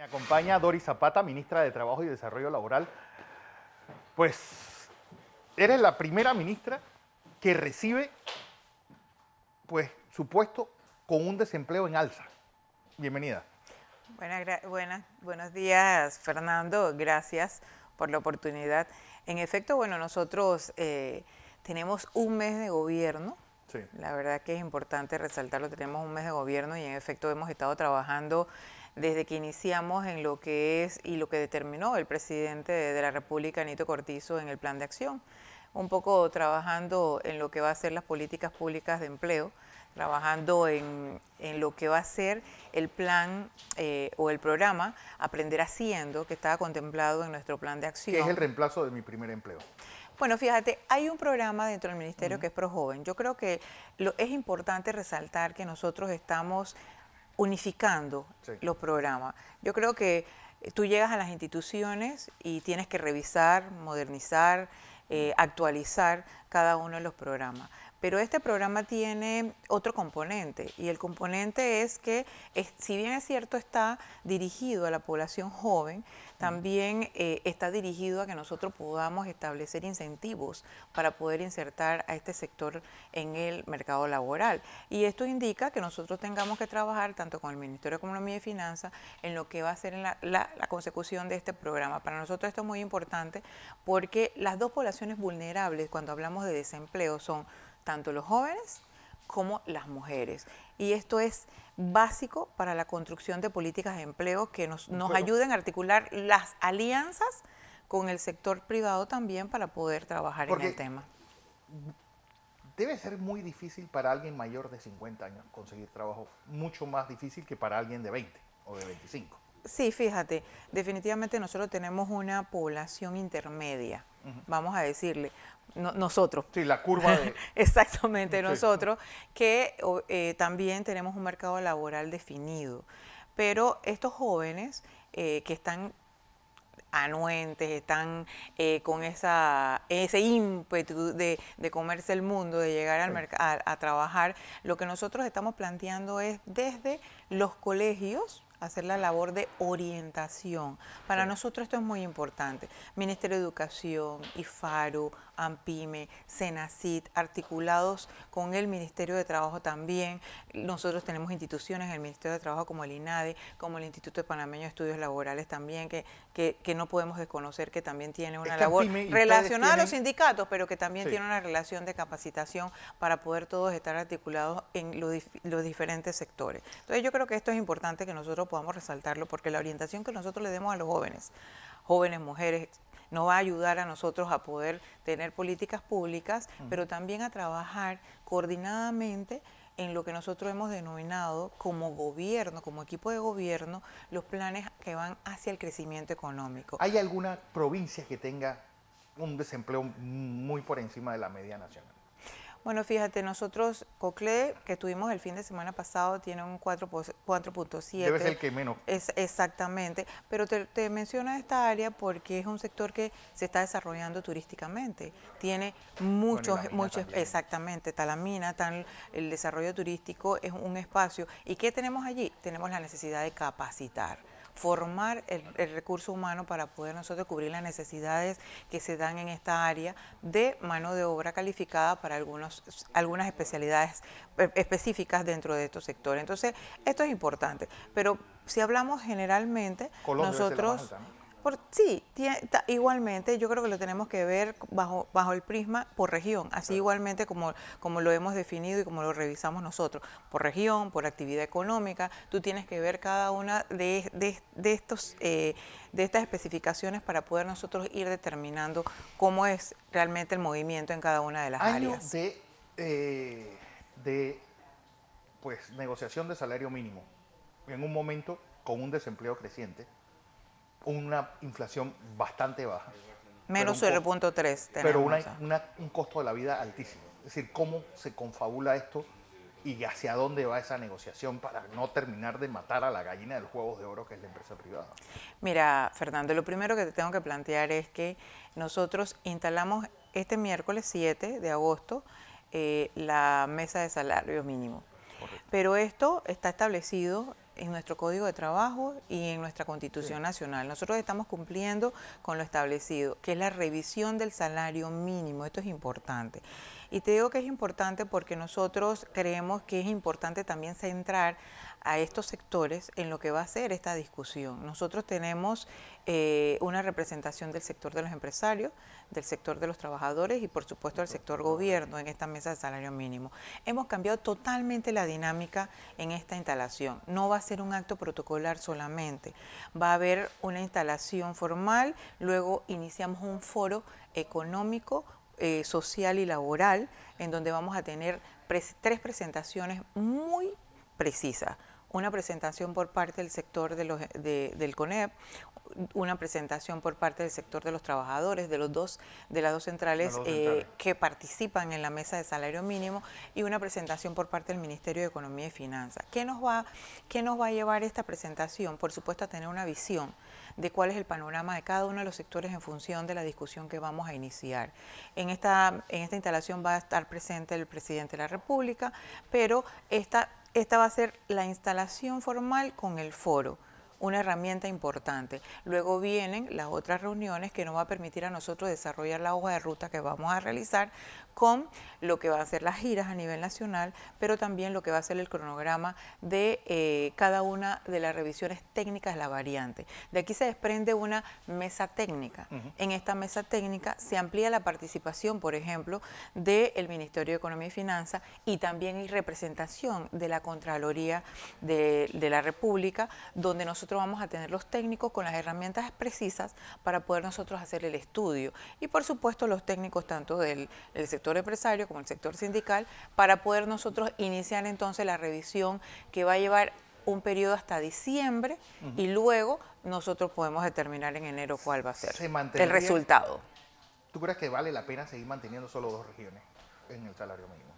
Me acompaña Doris Zapata, ministra de Trabajo y Desarrollo Laboral. Pues eres la primera ministra que recibe pues su puesto con un desempleo en alza. Bienvenida. Buenas, buenos días, Fernando. Gracias por la oportunidad. En efecto, bueno, nosotros eh, tenemos un mes de gobierno. Sí. La verdad que es importante resaltarlo, tenemos un mes de gobierno y en efecto hemos estado trabajando desde que iniciamos en lo que es y lo que determinó el presidente de la República, Nito Cortizo, en el plan de acción. Un poco trabajando en lo que va a ser las políticas públicas de empleo, trabajando en, lo que va a ser el plan eh, o el programa Aprender Haciendo, que estaba contemplado en nuestro plan de acción. ¿Qué es el reemplazo de mi primer empleo? Bueno, fíjate, hay un programa dentro del ministerio que es Pro Joven. Yo creo que es importante resaltar que nosotros estamos unificando los programas. Yo creo que eh, tú llegas a las instituciones y tienes que revisar, modernizar, eh, actualizar cada uno de los programas. Pero este programa tiene otro componente y el componente es que, si bien es cierto, está dirigido a la población joven, también eh, está dirigido a que nosotros podamos establecer incentivos para poder insertar a este sector en el mercado laboral. Y esto indica que nosotros tengamos que trabajar tanto con el Ministerio de Economía y Finanzas en lo que va a ser la consecución de este programa. Para nosotros esto es muy importante porque las dos poblaciones vulnerables cuando hablamos de desempleo son tanto los jóvenes como las mujeres. Y esto es básico para la construcción de políticas de empleo que nos, nos ayuden a articular las alianzas con el sector privado también para poder trabajar en el tema. Debe ser muy difícil para alguien mayor de 50 años conseguir trabajo, mucho más difícil que para alguien de 20 o de 25. Sí, fíjate, definitivamente nosotros tenemos una población intermedia vamos a decirle, nosotros. Sí, la curva de... Exactamente, nosotros, que eh, también tenemos un mercado laboral definido. Pero estos jóvenes eh, que están anuentes, están eh, con esa, ese ímpetu de, comerse el mundo, de llegar al a trabajar, lo que nosotros estamos planteando es desde los colegios, hacer la labor de orientación. Para nosotros esto es muy importante. Ministerio de Educación, IFARU, AMPIME, SENACIT, articulados con el Ministerio de Trabajo también. Nosotros tenemos instituciones en el Ministerio de Trabajo como el INADE, como el Instituto de Panameño de Estudios Laborales también, que, que, no podemos desconocer que también tiene una labor relacionada a los sindicatos, pero que también tiene una relación de capacitación para poder todos estar articulados en los diferentes sectores. Entonces yo creo que esto es importante que nosotros podamos resaltarlo, porque la orientación que nosotros le demos a los jóvenes, jóvenes, mujeres, nos va a ayudar a nosotros a poder tener políticas públicas, mm. pero también a trabajar coordinadamente en lo que nosotros hemos denominado como gobierno, como equipo de gobierno, los planes que van hacia el crecimiento económico. ¿Hay alguna provincia que tenga un desempleo muy por encima de la media nacional? Bueno, fíjate, nosotros, Cocle, que tuvimos el fin de semana pasado, tiene un 4.7. Debe ser el que menos. Es, exactamente. Pero te, te menciono esta área porque es un sector que se está desarrollando turísticamente. Tiene muchos, muchos, exactamente, talamina, tal, el desarrollo turístico es un espacio. ¿Y qué tenemos allí? Tenemos la necesidad de capacitar formar el, recurso humano para poder nosotros cubrir las necesidades que se dan en esta área de mano de obra calificada para algunos, algunas especialidades eh, específicas dentro de estos sectores. Entonces, esto es importante, pero si hablamos generalmente, nosotros... Por, sí, igualmente yo creo que lo tenemos que ver bajo, bajo el prisma por región, así igualmente como, como lo hemos definido y como lo revisamos nosotros, por región, por actividad económica, tú tienes que ver cada una de, de, estos, eh, de estas especificaciones para poder nosotros ir determinando cómo es realmente el movimiento en cada una de las áreas. De, eh, de pues negociación de salario mínimo en un momento con un desempleo creciente una inflación bastante baja. Menos 0.3. Pero una, un costo de la vida altísimo. Es decir, cómo se confabula esto y hacia dónde va esa negociación para no terminar de matar a la gallina de los de oro que es la empresa privada. Mira, Fernando, lo primero que te tengo que plantear es que nosotros instalamos este miércoles 7 de agosto eh, la mesa de salario mínimo. Pero esto está establecido en nuestro Código de Trabajo y en nuestra Constitución Nacional. Nosotros estamos cumpliendo con lo establecido, que es la revisión del salario mínimo. Esto es importante. Y te digo que es importante porque nosotros creemos que es importante también centrar a estos sectores en lo que va a ser esta discusión. Nosotros tenemos eh, una representación del sector de los empresarios, del sector de los trabajadores y por supuesto del sector gobierno en esta mesa de salario mínimo. Hemos cambiado totalmente la dinámica en esta instalación. No va a ser un acto protocolar solamente, va a haber una instalación formal, luego iniciamos un foro económico, eh, social y laboral en donde vamos a tener tres presentaciones muy precisas una presentación por parte del sector de los, del CONEP, una presentación por parte del sector de los trabajadores, de los dos, de las dos eh, centrales, que participan en la mesa de salario mínimo, y una presentación por parte del Ministerio de Economía y Finanzas. ¿Qué nos va, qué nos va a llevar esta presentación? Por supuesto, a tener una visión de cuál es el panorama de cada uno de los sectores en función de la discusión que vamos a iniciar. En esta, en esta instalación va a estar presente el presidente de la República, pero esta esta va a ser la instalación formal con el foro una herramienta importante. Luego vienen las otras reuniones que nos va a permitir a nosotros desarrollar la hoja de ruta que vamos a realizar con lo que van a ser las giras a nivel nacional, pero también lo que va a ser el cronograma de eh, cada una de las revisiones técnicas de la variante. De aquí se desprende una mesa técnica. En esta mesa técnica se amplía la participación, por ejemplo, del Ministerio de Economía y Finanzas y también hay representación de la Contraloría de, la República, donde nosotros vamos a tener los técnicos con las herramientas precisas para poder nosotros hacer el estudio. Y por supuesto los técnicos tanto del, del sector sector empresario como el sector sindical, para poder nosotros iniciar entonces la revisión que va a llevar un periodo hasta diciembre y luego nosotros podemos determinar en enero cuál va a ser el resultado. ¿Tú crees que vale la pena seguir manteniendo solo dos regiones? en el salario mínimo?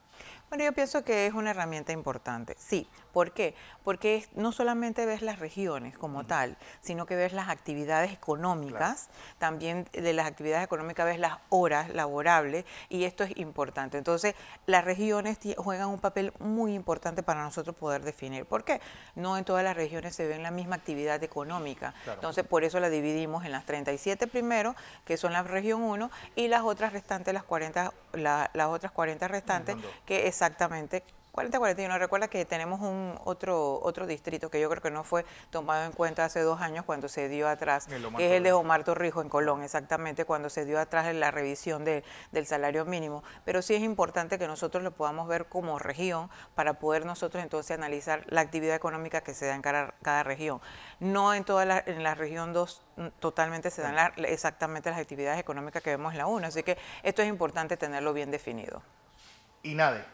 Bueno, yo pienso que es una herramienta importante, sí. ¿Por qué? Porque no solamente ves las regiones como tal, sino que ves las actividades económicas, también de las actividades económicas ves las horas laborables y esto es importante. Entonces, las regiones juegan un papel muy importante para nosotros poder definir. ¿Por qué? No en todas las regiones se ve la misma actividad económica. Entonces, por eso la dividimos en las 37 primero, que son la región 1, y las otras restantes, las 40, las otras 40 40 restantes, que exactamente 4041, recuerda que tenemos un otro, otro distrito que yo creo que no fue tomado en cuenta hace dos años cuando se dio atrás, que es el de Omar Torrijo en Colón, exactamente, cuando se dio atrás en la revisión del salario mínimo. Pero sí es importante que nosotros lo podamos ver como región para poder nosotros entonces analizar la actividad económica que se da en cada, región. No en toda la, en la región 2 mm, totalmente se dan exactamente las actividades económicas que vemos en la 1, así que esto es importante tenerlo bien definido. Y nadie.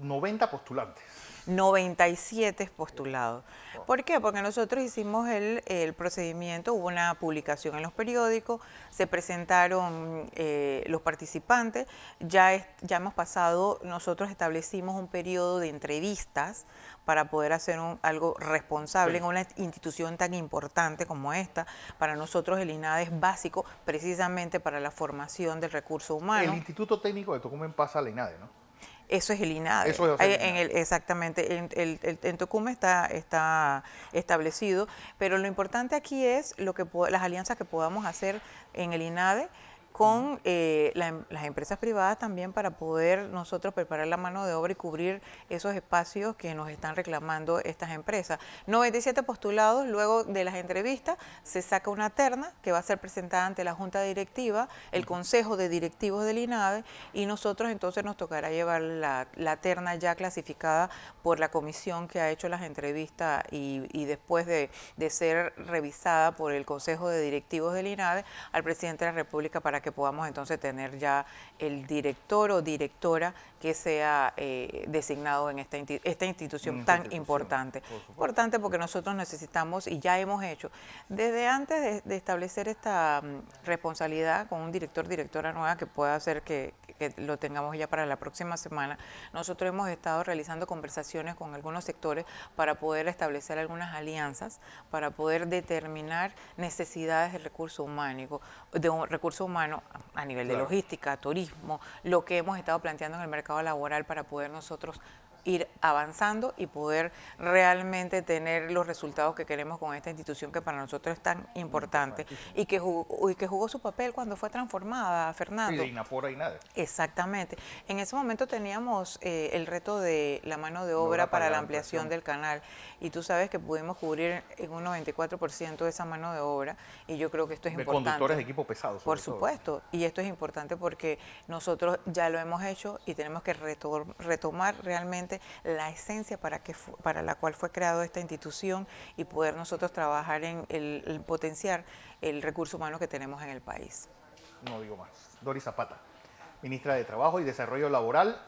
90 postulantes. 97 postulados. ¿Por qué? Porque nosotros hicimos el, procedimiento, hubo una publicación en los periódicos, se presentaron eh, los participantes, ya, ya hemos pasado, nosotros establecimos un periodo de entrevistas para poder hacer algo responsable en una institución tan importante como esta. Para nosotros el INADE es básico precisamente para la formación del recurso humano. El Instituto Técnico de Tocumen pasa al INADE, ¿no? Eso es el INADE. En el, exactamente, en, el, está, está establecido, pero lo importante aquí es lo que las alianzas que podamos hacer en el INADE con eh, em, las empresas privadas también para poder nosotros preparar la mano de obra y cubrir esos espacios que nos están reclamando estas empresas. 97 postulados, luego de las entrevistas se saca una terna que va a ser presentada ante la Junta Directiva, el Consejo de Directivos del INAVE y nosotros entonces nos tocará llevar la, terna ya clasificada por la comisión que ha hecho las entrevistas y, después de, de ser revisada por el Consejo de Directivos del INAVE al Presidente de la República para que que podamos entonces tener ya el director o directora que sea eh, designado en esta, esta institución tan importante. importante porque nosotros necesitamos y ya hemos hecho. Desde antes de, establecer esta mm, responsabilidad con un director, directora nueva que pueda hacer que, lo tengamos ya para la próxima semana, nosotros hemos estado realizando conversaciones con algunos sectores para poder establecer algunas alianzas, para poder determinar necesidades de recurso humano, de recurso a nivel de logística, turismo, lo que hemos estado planteando en el mercado laboral para poder nosotros ir avanzando y poder realmente tener los resultados que queremos con esta institución que para nosotros es tan importante y que jugó, que jugó su papel cuando fue transformada, Fernando. de Inafora y nada. Exactamente. En ese momento teníamos eh, el reto de la mano de obra para, la ampliación, del canal y tú sabes que pudimos cubrir en un 94% de esa mano de obra y yo creo que esto es de Conductores de equipo pesados. Por supuesto, y esto es importante porque nosotros ya lo hemos hecho y tenemos que retomar realmente la esencia para, que, para la cual fue creada esta institución y poder nosotros trabajar en el, potenciar el recurso humano que tenemos en el país. No digo más. Doris Zapata, ministra de Trabajo y Desarrollo Laboral.